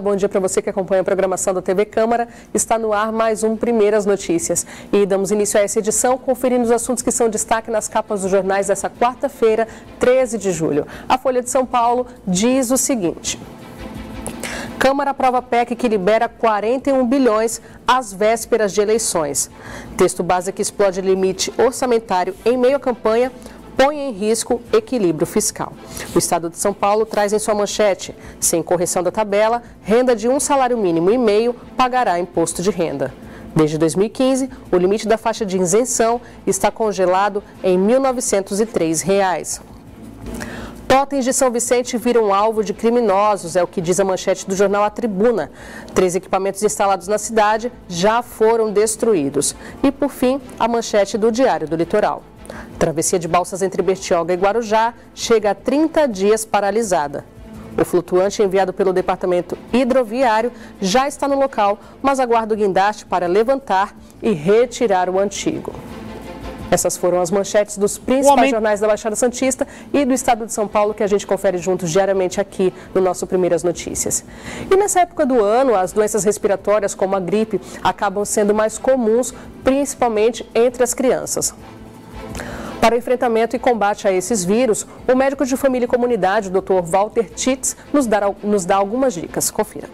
bom dia para você que acompanha a programação da TV Câmara. Está no ar mais um Primeiras Notícias. E damos início a essa edição conferindo os assuntos que são destaque nas capas dos jornais dessa quarta-feira, 13 de julho. A Folha de São Paulo diz o seguinte. Câmara aprova PEC que libera 41 bilhões às vésperas de eleições. Texto base que explode limite orçamentário em meio à campanha põe em risco equilíbrio fiscal. O Estado de São Paulo traz em sua manchete: sem correção da tabela, renda de um salário mínimo e meio pagará imposto de renda. Desde 2015, o limite da faixa de isenção está congelado em R$ 1.903. Reais. Totens de São Vicente viram alvo de criminosos, é o que diz a manchete do jornal A Tribuna. Três equipamentos instalados na cidade já foram destruídos. E, por fim, a manchete do Diário do Litoral. Travessia de balsas entre Bertioga e Guarujá chega a 30 dias paralisada. O flutuante enviado pelo departamento hidroviário já está no local, mas aguarda o guindaste para levantar e retirar o antigo. Essas foram as manchetes dos principais homem... jornais da Baixada Santista e do estado de São Paulo que a gente confere juntos diariamente aqui no nosso Primeiras Notícias. E nessa época do ano, as doenças respiratórias como a gripe acabam sendo mais comuns, principalmente entre as crianças. Para o enfrentamento e combate a esses vírus, o médico de família e comunidade, Dr. Walter Titz, nos nos dá algumas dicas. Confira.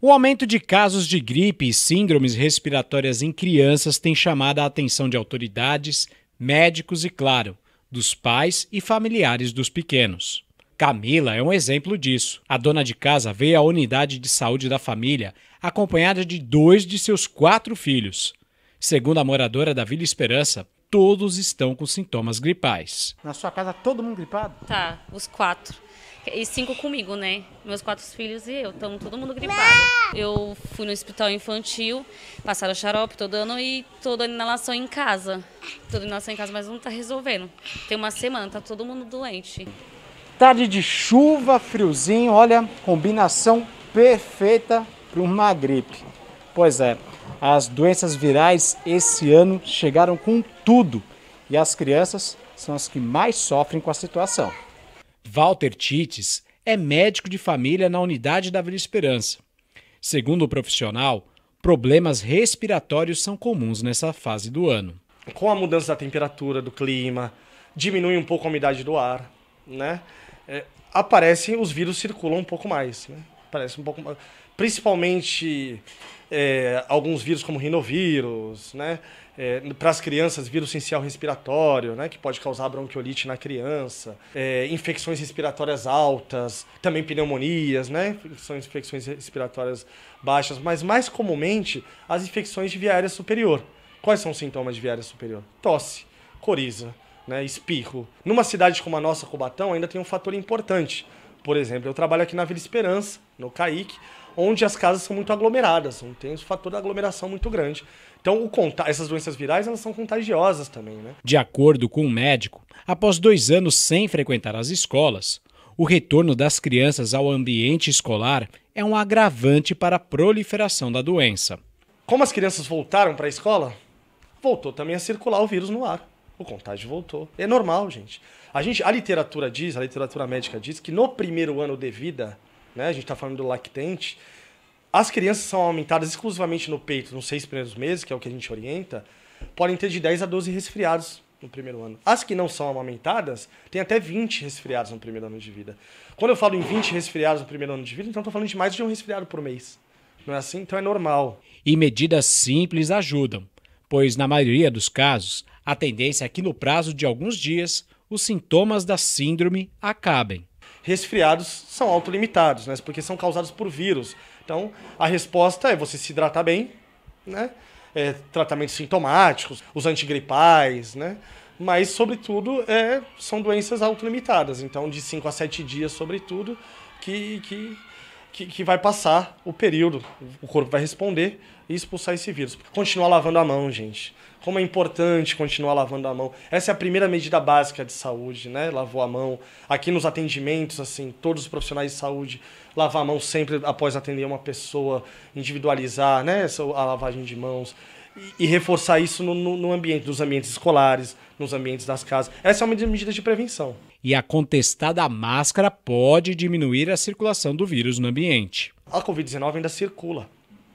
O aumento de casos de gripe e síndromes respiratórias em crianças tem chamado a atenção de autoridades, médicos e, claro, dos pais e familiares dos pequenos. Camila é um exemplo disso. A dona de casa veio à unidade de saúde da família acompanhada de dois de seus quatro filhos. Segundo a moradora da Vila Esperança, todos estão com sintomas gripais. Na sua casa todo mundo gripado? Tá, os quatro. E cinco comigo, né? Meus quatro filhos e eu, estão todo mundo gripado. Eu fui no hospital infantil, passaram xarope todo ano e toda inalação em casa. Toda inalação em casa, mas não tá resolvendo. Tem uma semana, tá todo mundo doente. Tarde de chuva, friozinho, olha, combinação perfeita para uma gripe. Pois é, as doenças virais esse ano chegaram com tudo e as crianças são as que mais sofrem com a situação. Walter Tites é médico de família na unidade da Vila Esperança. Segundo o profissional, problemas respiratórios são comuns nessa fase do ano. Com a mudança da temperatura, do clima, diminui um pouco a umidade do ar, né? É, aparecem, os vírus circulam um pouco mais, né? Parece um pouco mais principalmente é, alguns vírus como rinovírus, né? É, para as crianças, vírus essencial respiratório, né, que pode causar bronquiolite na criança, é, infecções respiratórias altas, também pneumonias, né, são infecções respiratórias baixas, mas mais comumente as infecções de via aérea superior. Quais são os sintomas de via aérea superior? Tosse, coriza, né, espirro. Numa cidade como a nossa, Cubatão, ainda tem um fator importante. Por exemplo, eu trabalho aqui na Vila Esperança, no CAIC, onde as casas são muito aglomeradas, não tem um fator da aglomeração muito grande. Então, o essas doenças virais elas são contagiosas também, né? De acordo com o um médico, após dois anos sem frequentar as escolas, o retorno das crianças ao ambiente escolar é um agravante para a proliferação da doença. Como as crianças voltaram para a escola, voltou também a circular o vírus no ar. O contágio voltou. É normal, gente. A gente, a literatura diz, a literatura médica diz que no primeiro ano de vida né? A gente está falando do lactante. As crianças são aumentadas exclusivamente no peito nos seis primeiros meses, que é o que a gente orienta, podem ter de 10 a 12 resfriados no primeiro ano. As que não são amamentadas têm até 20 resfriados no primeiro ano de vida. Quando eu falo em 20 resfriados no primeiro ano de vida, então estou falando de mais de um resfriado por mês. Não é assim? Então é normal. E medidas simples ajudam, pois na maioria dos casos, a tendência é que no prazo de alguns dias, os sintomas da síndrome acabem resfriados são autolimitados, né? Porque são causados por vírus. Então, a resposta é você se hidratar bem, né? É, tratamentos sintomáticos, os antigripais, né? Mas, sobretudo, é, são doenças autolimitadas. Então, de 5 a 7 dias, sobretudo, que, que, que, que, vai passar o período. O corpo vai responder e expulsar esse vírus. Continuar lavando a mão, gente como é importante continuar lavando a mão. Essa é a primeira medida básica de saúde, né? Lavou a mão. Aqui nos atendimentos, assim, todos os profissionais de saúde lavar a mão sempre após atender uma pessoa, individualizar, né? A lavagem de mãos e reforçar isso no, no, no, ambiente, nos ambientes escolares, nos ambientes das casas. Essa é uma medida de prevenção. E a contestada máscara pode diminuir a circulação do vírus no ambiente. A Covid-19 ainda circula.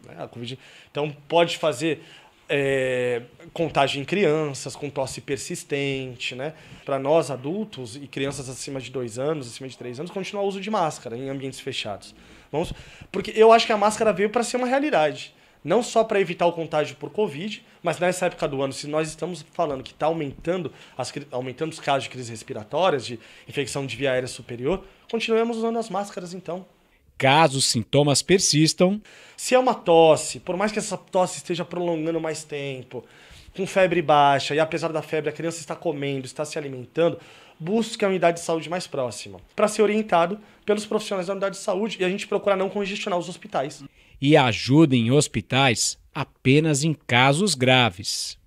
Né? A COVID... Então pode fazer é, contágio em crianças, com tosse persistente, né? Para nós adultos e crianças acima de dois anos, acima de três anos, continua o uso de máscara em ambientes fechados. Vamos, porque eu acho que a máscara veio para ser uma realidade. Não só para evitar o contágio por Covid, mas nessa época do ano, se nós estamos falando que está aumentando, as, aumentando os casos de crises respiratórias, de infecção de via aérea superior, continuemos usando as máscaras então. Caso os sintomas persistam. Se é uma tosse, por mais que essa tosse esteja prolongando mais tempo, com febre baixa, e apesar da febre a criança está comendo, está se alimentando, busque a unidade de saúde mais próxima, para ser orientado pelos profissionais da unidade de saúde e a gente procura não congestionar os hospitais. E ajuda em hospitais apenas em casos graves.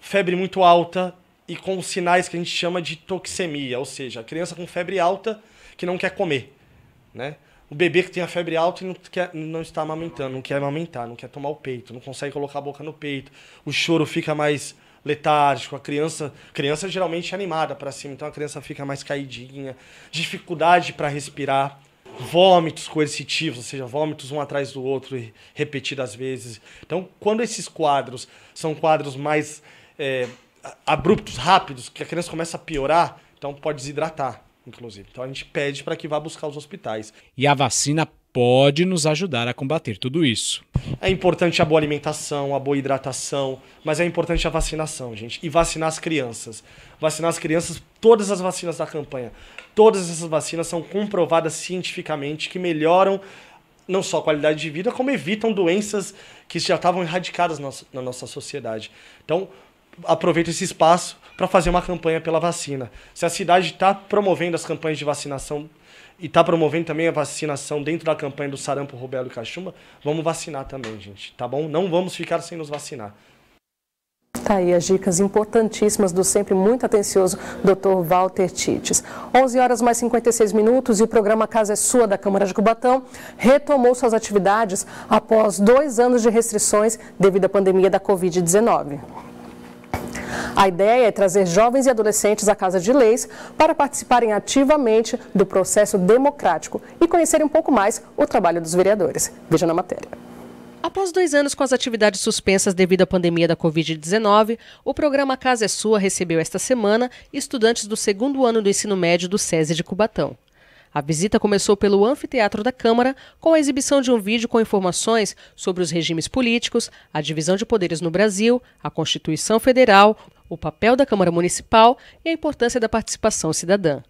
Febre muito alta e com sinais que a gente chama de toxemia, ou seja, a criança com febre alta que não quer comer, né? O bebê que tem a febre alta e não, quer, não está amamentando, não quer amamentar, não quer tomar o peito, não consegue colocar a boca no peito. O choro fica mais letárgico, a criança, criança geralmente é animada para cima, então a criança fica mais caidinha, dificuldade para respirar, vômitos coercitivos, ou seja, vômitos um atrás do outro repetidas vezes. Então, quando esses quadros são quadros mais é, abruptos, rápidos, que a criança começa a piorar, então pode desidratar inclusive. Então a gente pede para que vá buscar os hospitais. E a vacina pode nos ajudar a combater tudo isso. É importante a boa alimentação, a boa hidratação, mas é importante a vacinação, gente. E vacinar as crianças. Vacinar as crianças, todas as vacinas da campanha. Todas essas vacinas são comprovadas cientificamente que melhoram não só a qualidade de vida, como evitam doenças que já estavam erradicadas na nossa sociedade. Então, aproveita esse espaço para fazer uma campanha pela vacina. Se a cidade está promovendo as campanhas de vacinação e está promovendo também a vacinação dentro da campanha do sarampo, rubéola e cachumba, vamos vacinar também, gente, tá bom? Não vamos ficar sem nos vacinar. Tá aí as dicas importantíssimas do sempre muito atencioso Dr. Walter Tites. 11 horas mais 56 minutos e o programa Casa é Sua da Câmara de Cubatão retomou suas atividades após dois anos de restrições devido à pandemia da Covid-19. A ideia é trazer jovens e adolescentes à Casa de Leis para participarem ativamente do processo democrático e conhecerem um pouco mais o trabalho dos vereadores. Veja na matéria. Após dois anos com as atividades suspensas devido à pandemia da Covid-19, o programa Casa é Sua recebeu esta semana estudantes do segundo ano do ensino médio do SESI de Cubatão. A visita começou pelo anfiteatro da Câmara, com a exibição de um vídeo com informações sobre os regimes políticos, a divisão de poderes no Brasil, a Constituição Federal, o papel da Câmara Municipal e a importância da participação cidadã.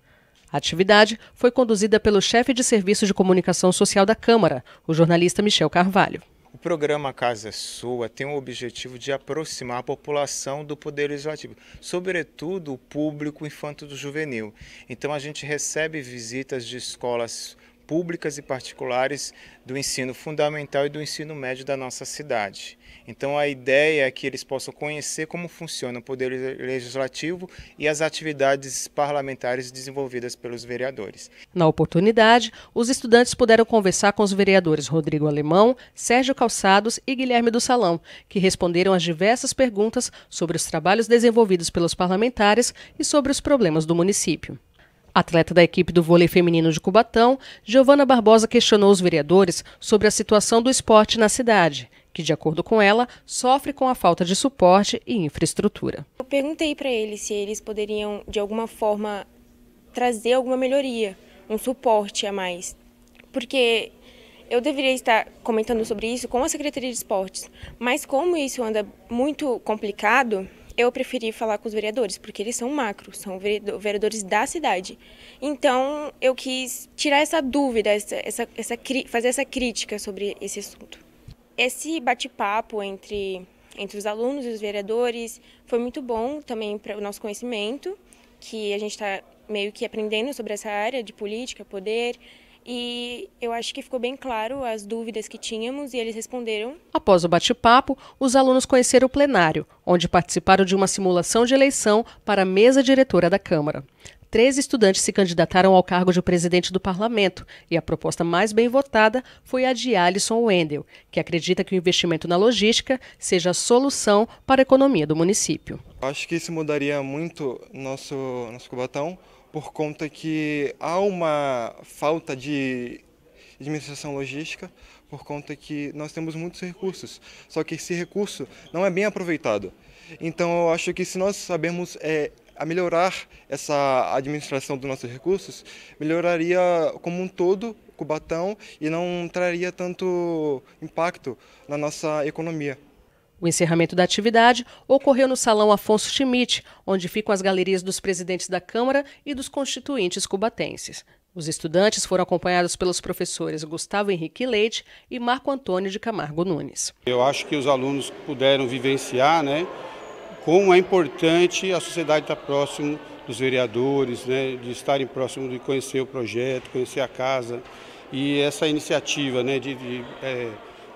A atividade foi conduzida pelo chefe de Serviço de Comunicação Social da Câmara, o jornalista Michel Carvalho. O programa Casa Sua tem o objetivo de aproximar a população do poder legislativo, sobretudo o público infanto do juvenil. Então a gente recebe visitas de escolas públicas e particulares do ensino fundamental e do ensino médio da nossa cidade. Então a ideia é que eles possam conhecer como funciona o poder legislativo e as atividades parlamentares desenvolvidas pelos vereadores. Na oportunidade, os estudantes puderam conversar com os vereadores Rodrigo Alemão, Sérgio Calçados e Guilherme do Salão, que responderam às diversas perguntas sobre os trabalhos desenvolvidos pelos parlamentares e sobre os problemas do município. Atleta da equipe do vôlei feminino de Cubatão, Giovana Barbosa questionou os vereadores sobre a situação do esporte na cidade, que, de acordo com ela, sofre com a falta de suporte e infraestrutura. Eu perguntei para eles se eles poderiam, de alguma forma, trazer alguma melhoria, um suporte a mais. Porque eu deveria estar comentando sobre isso com a Secretaria de Esportes, mas como isso anda muito complicado, eu preferi falar com os vereadores, porque eles são macros, são vereadores da cidade. Então, eu quis tirar essa dúvida, essa, essa, essa fazer essa crítica sobre esse assunto. Esse bate-papo entre, entre os alunos e os vereadores foi muito bom também para o nosso conhecimento, que a gente está meio que aprendendo sobre essa área de política, poder, e eu acho que ficou bem claro as dúvidas que tínhamos e eles responderam. Após o bate-papo, os alunos conheceram o plenário, onde participaram de uma simulação de eleição para a mesa diretora da Câmara. Três estudantes se candidataram ao cargo de presidente do parlamento e a proposta mais bem votada foi a de Alison Wendel, que acredita que o investimento na logística seja a solução para a economia do município. Acho que isso mudaria muito nosso, nosso Cubatão por conta que há uma falta de administração logística, por conta que nós temos muitos recursos, só que esse recurso não é bem aproveitado. Então eu acho que se nós sabemos é, a melhorar essa administração dos nossos recursos, melhoraria como um todo Cubatão e não traria tanto impacto na nossa economia. O encerramento da atividade ocorreu no Salão Afonso Schmidt, onde ficam as galerias dos presidentes da Câmara e dos constituintes cubatenses. Os estudantes foram acompanhados pelos professores Gustavo Henrique Leite e Marco Antônio de Camargo Nunes. Eu acho que os alunos puderam vivenciar né, como é importante a sociedade estar próximo dos vereadores, né, de estarem próximo de conhecer o projeto, conhecer a casa. E essa iniciativa né, de, de é,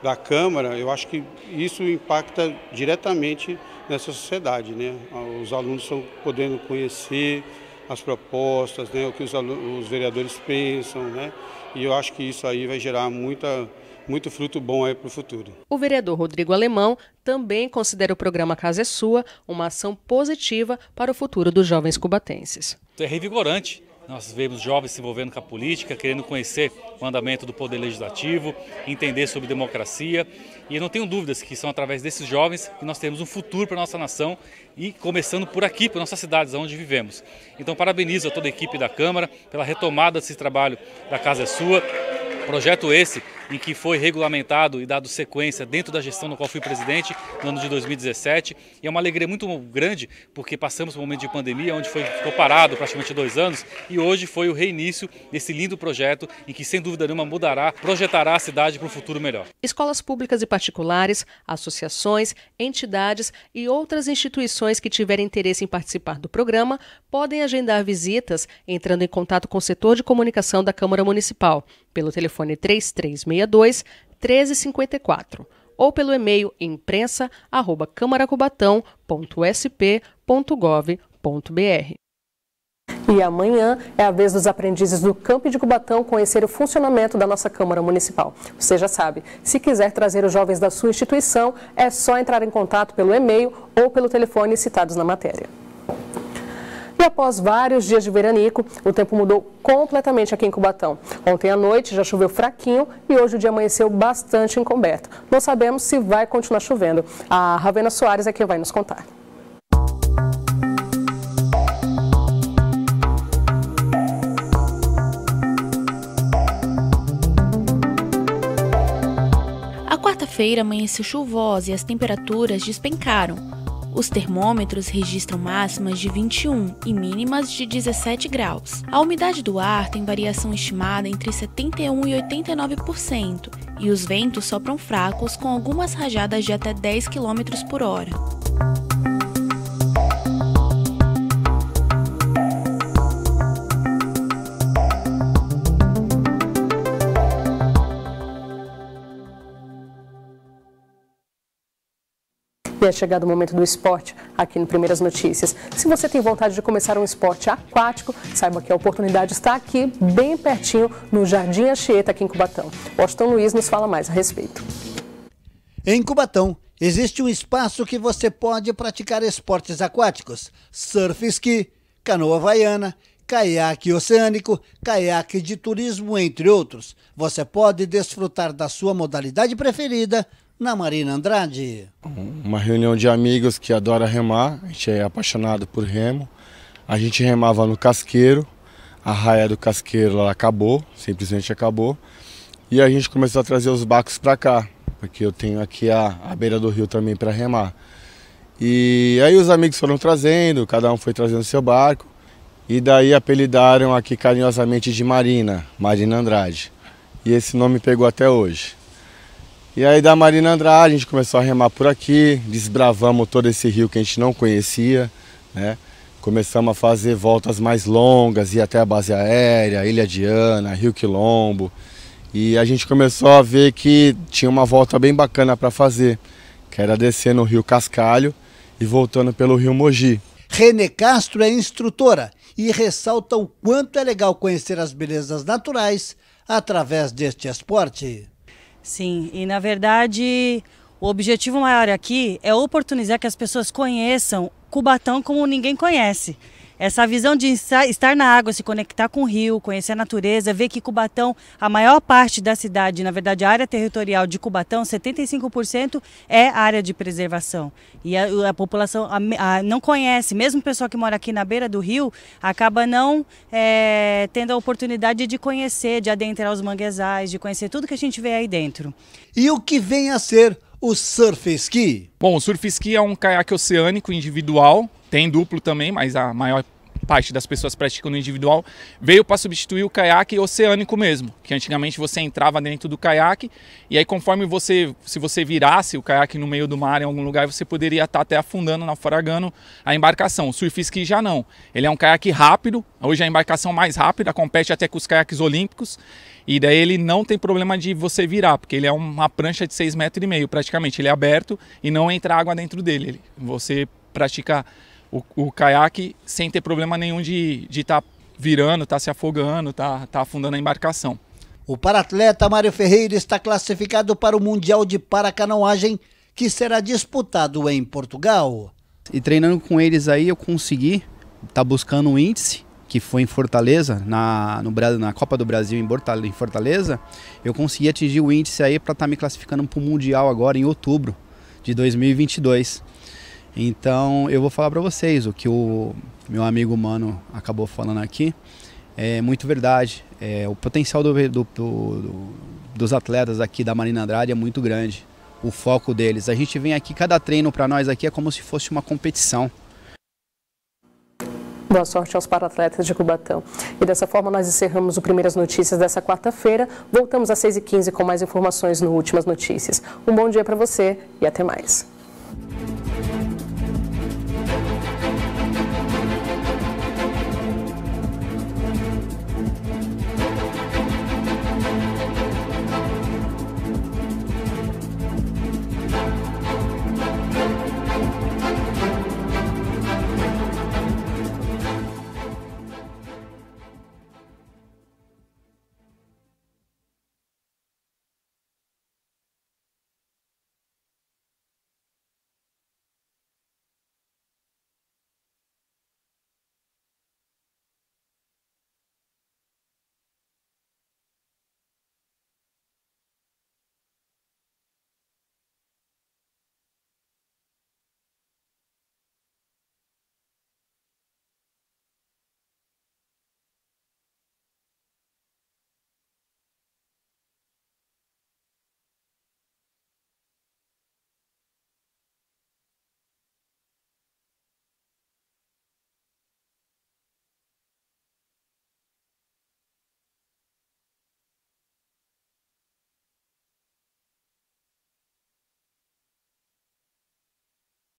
da Câmara, eu acho que isso impacta diretamente nessa sociedade. Né? Os alunos estão podendo conhecer as propostas, né? o que os, os vereadores pensam, né? e eu acho que isso aí vai gerar muita, muito fruto bom aí para o futuro. O vereador Rodrigo Alemão também considera o programa Casa é Sua uma ação positiva para o futuro dos jovens cubatenses. É revigorante nós vemos jovens se envolvendo com a política, querendo conhecer o andamento do poder legislativo, entender sobre democracia. E eu não tenho dúvidas que são através desses jovens que nós temos um futuro para a nossa nação e começando por aqui, por nossas cidades, onde vivemos. Então, parabenizo a toda a equipe da Câmara pela retomada desse trabalho da Casa é Sua. Projeto esse em que foi regulamentado e dado sequência dentro da gestão no qual fui presidente no ano de 2017. E é uma alegria muito grande porque passamos por um momento de pandemia onde foi, ficou parado praticamente dois anos e hoje foi o reinício desse lindo projeto em que sem dúvida nenhuma mudará, projetará a cidade para um futuro melhor. Escolas públicas e particulares, associações, entidades e outras instituições que tiverem interesse em participar do programa podem agendar visitas entrando em contato com o setor de comunicação da Câmara Municipal pelo telefone 336 3662 1354 ou pelo e-mail imprensa@camaracubatão.sp.gov.br. E amanhã é a vez dos aprendizes do Campo de Cubatão conhecer o funcionamento da nossa Câmara Municipal. Você já sabe, se quiser trazer os jovens da sua instituição, é só entrar em contato pelo e-mail ou pelo telefone citados na matéria. E após vários dias de veranico, o tempo mudou completamente aqui em Cubatão. Ontem à noite já choveu fraquinho e hoje o dia amanheceu bastante encoberto. Não sabemos se vai continuar chovendo. A Ravena Soares é quem vai nos contar. A quarta-feira amanheceu chuvosa e as temperaturas despencaram. Os termômetros registram máximas de 21 e mínimas de 17 graus. A umidade do ar tem variação estimada entre 71 e 89%, e os ventos sopram fracos com algumas rajadas de até 10 km por hora. é chegado o momento do esporte aqui no Primeiras Notícias. Se você tem vontade de começar um esporte aquático, saiba que a oportunidade está aqui, bem pertinho, no Jardim Anchieta, aqui em Cubatão. Washington Luiz nos fala mais a respeito. Em Cubatão, existe um espaço que você pode praticar esportes aquáticos, surf ski, canoa havaiana, caiaque oceânico, caiaque de turismo, entre outros. Você pode desfrutar da sua modalidade preferida na Marina Andrade. Uma reunião de amigos que adora remar, a gente é apaixonado por remo. A gente remava no casqueiro, a raia do casqueiro ela acabou, simplesmente acabou. E a gente começou a trazer os barcos para cá, porque eu tenho aqui a, a beira do rio também para remar. E aí os amigos foram trazendo, cada um foi trazendo seu barco. E daí apelidaram aqui carinhosamente de Marina, Marina Andrade. E esse nome pegou até hoje. E aí da Marina Andrade a gente começou a remar por aqui, desbravamos todo esse rio que a gente não conhecia, né? Começamos a fazer voltas mais longas, ir até a base aérea, Ilha Diana, Rio Quilombo. E a gente começou a ver que tinha uma volta bem bacana para fazer, que era descer no Rio Cascalho e voltando pelo Rio Mogi. René Castro é instrutora e ressalta o quanto é legal conhecer as belezas naturais através deste esporte. Sim, e na verdade o objetivo maior aqui é oportunizar que as pessoas conheçam Cubatão como ninguém conhece. Essa visão de estar na água, se conectar com o rio, conhecer a natureza, ver que Cubatão, a maior parte da cidade, na verdade a área territorial de Cubatão, 75% é área de preservação. E a, a população a, a, não conhece, mesmo o pessoal que mora aqui na beira do rio, acaba não é, tendo a oportunidade de conhecer, de adentrar os manguezais, de conhecer tudo que a gente vê aí dentro. E o que vem a ser o surf ski? Bom, o surf ski é um caiaque oceânico individual, tem duplo também, mas a maior parte das pessoas praticam no individual, veio para substituir o caiaque oceânico mesmo, que antigamente você entrava dentro do caiaque e aí conforme você, se você virasse o caiaque no meio do mar em algum lugar, você poderia estar tá até afundando, naufragando a embarcação. O surfisque já não. Ele é um caiaque rápido, hoje é a embarcação mais rápida, compete até com os caiaques olímpicos e daí ele não tem problema de você virar, porque ele é uma prancha de 6,5 metros e meio praticamente, ele é aberto e não entra água dentro dele. Você pratica o, o caiaque sem ter problema nenhum de estar tá virando, estar tá se afogando, estar tá, tá, afundando a embarcação. O paratleta Mário Ferreira está classificado para o Mundial de Paracanoagem, que será disputado em Portugal. E treinando com eles aí, eu consegui estar tá buscando um índice, que foi em Fortaleza, na, no, na Copa do Brasil em Fortaleza. Eu consegui atingir o índice aí para estar tá me classificando para o Mundial agora em outubro de 2022. Então eu vou falar para vocês o que o meu amigo mano acabou falando aqui. É muito verdade. É, o potencial do, do, do, dos atletas aqui da Marina Andrade é muito grande. O foco deles. A gente vem aqui, cada treino para nós aqui é como se fosse uma competição. Boa sorte aos para-atletas de Cubatão. E dessa forma nós encerramos o Primeiras Notícias dessa quarta-feira. Voltamos às 6h15 com mais informações no Últimas Notícias. Um bom dia para você e até mais.